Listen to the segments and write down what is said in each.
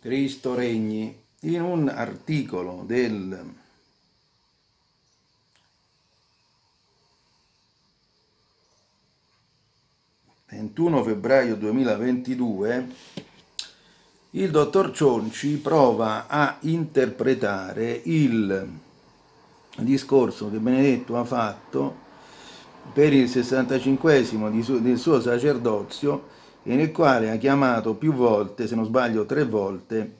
Cristo regni, in un articolo del ...21 febbraio 2022... ...il dottor Cionci prova a interpretare il discorso che Benedetto ha fatto per il 65 del suo sacerdozio e nel quale ha chiamato più volte, se non sbaglio tre volte,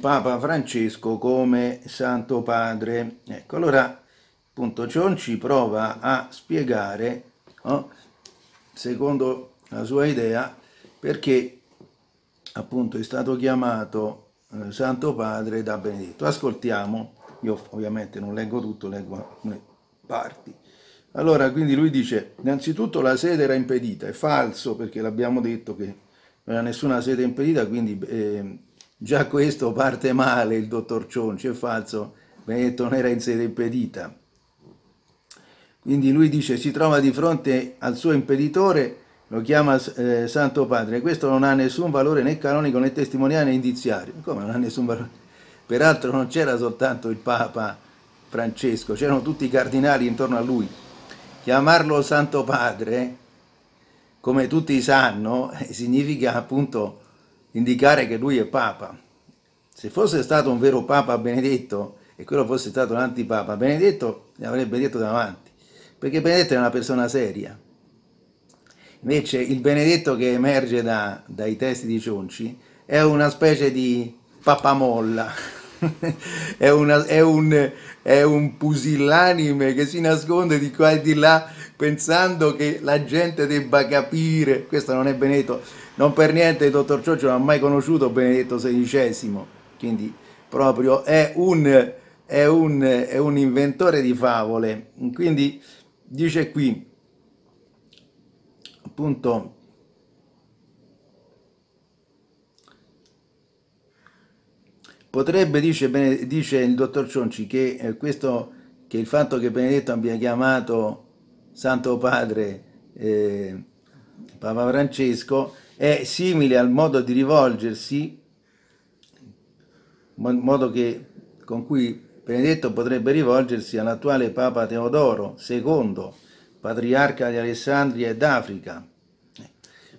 Papa Francesco come Santo Padre. Ecco, allora, appunto, Cionci prova a spiegare, no, secondo la sua idea, perché appunto è stato chiamato eh, Santo Padre da Benedetto. Ascoltiamo, io ovviamente non leggo tutto, leggo alcune parti. Allora, quindi lui dice, innanzitutto la sede era impedita, è falso perché l'abbiamo detto che non era nessuna sede impedita, quindi eh, già questo parte male il dottor Cionci, è falso, Benedetto non era in sede impedita. Quindi lui dice, si trova di fronte al suo impeditore, lo chiama eh, Santo Padre, questo non ha nessun valore né canonico né testimoniale né indiziario. Come non ha nessun valore? Peraltro non c'era soltanto il Papa Francesco, c'erano tutti i cardinali intorno a lui chiamarlo Santo Padre, come tutti sanno, significa appunto indicare che lui è Papa. Se fosse stato un vero Papa Benedetto e quello fosse stato un antipapa, Benedetto gli avrebbe detto davanti, perché Benedetto è una persona seria. Invece il Benedetto che emerge da, dai testi di Cionci è una specie di papamolla. è, una, è, un, è un pusillanime che si nasconde di qua e di là pensando che la gente debba capire. Questo non è Benedetto. Non per niente il dottor Cioccio non ha mai conosciuto Benedetto XVI, quindi proprio è un, è un, è un inventore di favole. Quindi dice qui, appunto, Potrebbe, dice, dice il dottor Cionci, che, eh, questo, che, il fatto che Benedetto abbia chiamato Santo Padre eh, Papa Francesco è simile al modo di rivolgersi, modo che, con cui Benedetto potrebbe rivolgersi all'attuale Papa Teodoro II, patriarca di Alessandria e d'Africa.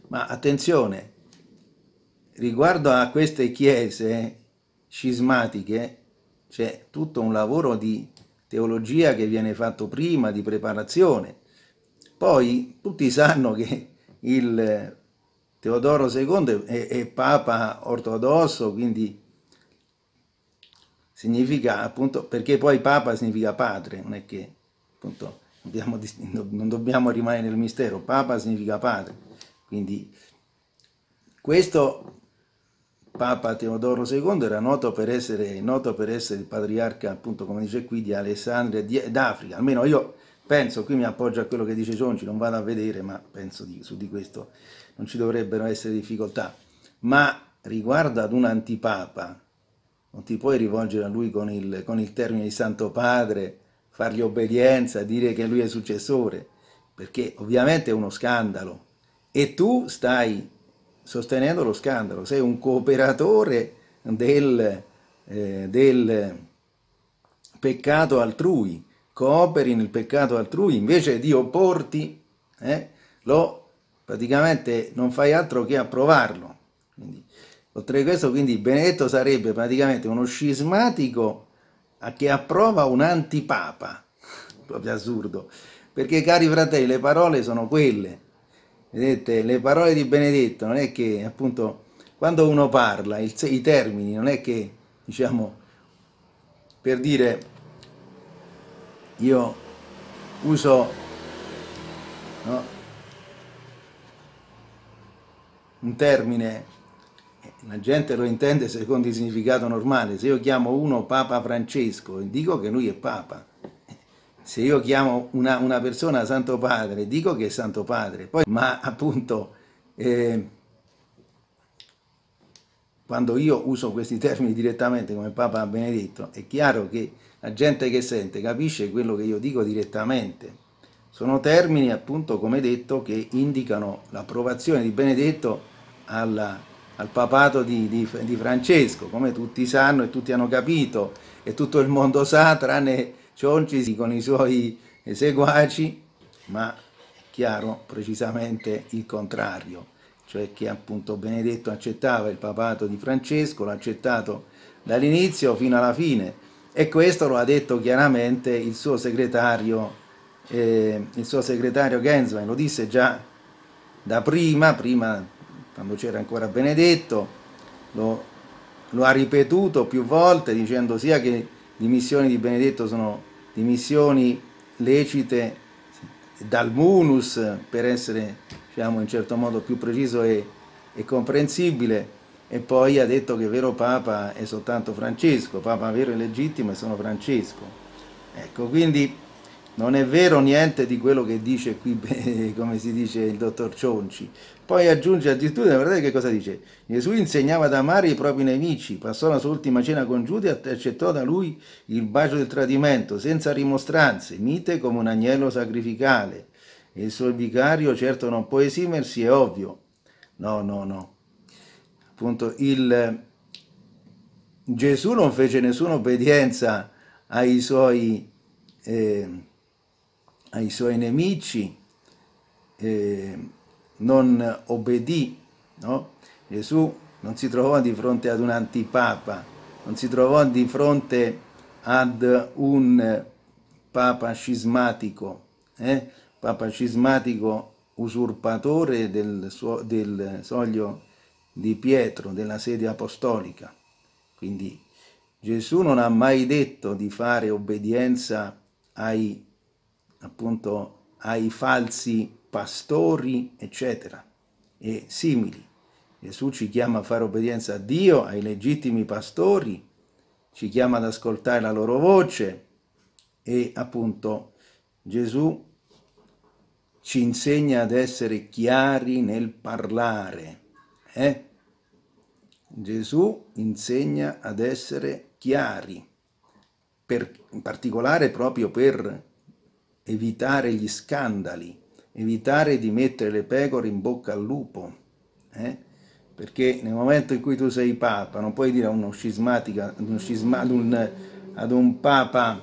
Ma attenzione, riguardo a queste chiese, scismatiche c'è tutto un lavoro di teologia che viene fatto prima, di preparazione. Poi tutti sanno che il Teodoro II è, è papa ortodosso, quindi significa appunto, perché poi papa significa padre, non è che appunto dobbiamo, non dobbiamo rimanere nel mistero, papa significa padre, quindi questo Papa Teodoro II era noto per essere, noto per essere il patriarca, appunto, come dice qui, di Alessandria e d'Africa. Almeno io penso, qui mi appoggio a quello che dice Gionci, non vado a vedere, ma penso di, su di questo non ci dovrebbero essere difficoltà. Ma riguardo ad un antipapa, non ti puoi rivolgere a lui con il, con il termine di Santo Padre, fargli obbedienza, dire che lui è successore, perché ovviamente è uno scandalo. E tu stai sostenendo lo scandalo, sei un cooperatore del, eh, del peccato altrui, cooperi nel peccato altrui, invece di opporti, eh, lo, praticamente non fai altro che approvarlo. Quindi, oltre a questo, quindi Benedetto sarebbe praticamente uno scismatico che approva un antipapa, proprio assurdo, perché cari fratelli, le parole sono quelle Vedete, le parole di Benedetto non è che, appunto, quando uno parla, il, i termini, non è che, diciamo, per dire, io uso no, un termine la gente lo intende secondo il significato normale. Se io chiamo uno Papa Francesco, dico che lui è Papa se io chiamo una, una persona Santo Padre, dico che è Santo Padre, poi, ma appunto eh, quando io uso questi termini direttamente come Papa Benedetto, è chiaro che la gente che sente capisce quello che io dico direttamente. Sono termini, appunto, come detto, che indicano l'approvazione di Benedetto alla, al papato di, di, di Francesco, come tutti sanno e tutti hanno capito, e tutto il mondo sa, tranne Cionci con i suoi seguaci, ma è chiaro precisamente il contrario, cioè che appunto Benedetto accettava il papato di Francesco, l'ha accettato dall'inizio fino alla fine e questo lo ha detto chiaramente il suo segretario, eh, il suo segretario Genswein, lo disse già da prima, prima quando c'era ancora Benedetto, lo, lo ha ripetuto più volte dicendo sia che le missioni di Benedetto sono dimissioni lecite dal munus, per essere diciamo, in certo modo più preciso e, e comprensibile, e poi ha detto che vero Papa è soltanto Francesco, Papa vero e legittimo è solo Francesco. Ecco, quindi non è vero niente di quello che dice qui, come si dice il dottor Cionci. Poi aggiunge addirittura, guardate che cosa dice, Gesù insegnava ad amare i propri nemici, passò la sua ultima cena con Giuda e accettò da lui il bacio del tradimento, senza rimostranze, mite come un agnello sacrificale. il suo vicario certo non può esimersi, è ovvio. No, no, no. Appunto, il... Gesù non fece nessuna obbedienza ai suoi... Eh, ai suoi nemici, eh, non obbedì, no? Gesù non si trovò di fronte ad un antipapa, non si trovò di fronte ad un papa scismatico, eh? papa scismatico usurpatore del, suo, del soglio di Pietro, della sede apostolica. Quindi Gesù non ha mai detto di fare obbedienza ai appunto ai falsi pastori, eccetera, e simili. Gesù ci chiama a fare obbedienza a Dio, ai legittimi pastori, ci chiama ad ascoltare la loro voce e appunto Gesù ci insegna ad essere chiari nel parlare. Eh? Gesù insegna ad essere chiari, per, in particolare proprio per evitare gli scandali, evitare di mettere le pecore in bocca al lupo, eh? perché nel momento in cui tu sei papa non puoi dire a uno scismatico, ad un, ad un papa,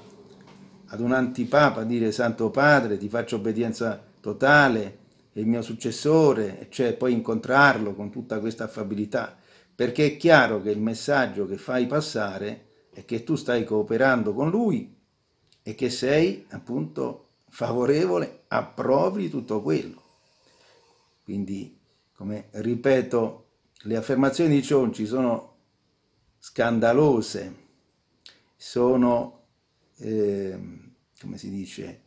ad un antipapa, dire Santo Padre, ti faccio obbedienza totale, è il mio successore, cioè poi incontrarlo con tutta questa affabilità, perché è chiaro che il messaggio che fai passare è che tu stai cooperando con lui e che sei appunto favorevole, approvi tutto quello. Quindi, come ripeto, le affermazioni di Cionci sono scandalose, sono, eh, come si dice,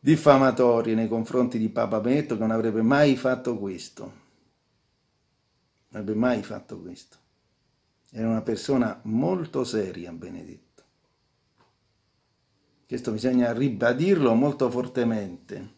diffamatorie nei confronti di Papa Benetto che non avrebbe mai fatto questo. Non avrebbe mai fatto questo. Era una persona molto seria, Benedetto. Questo bisogna ribadirlo molto fortemente.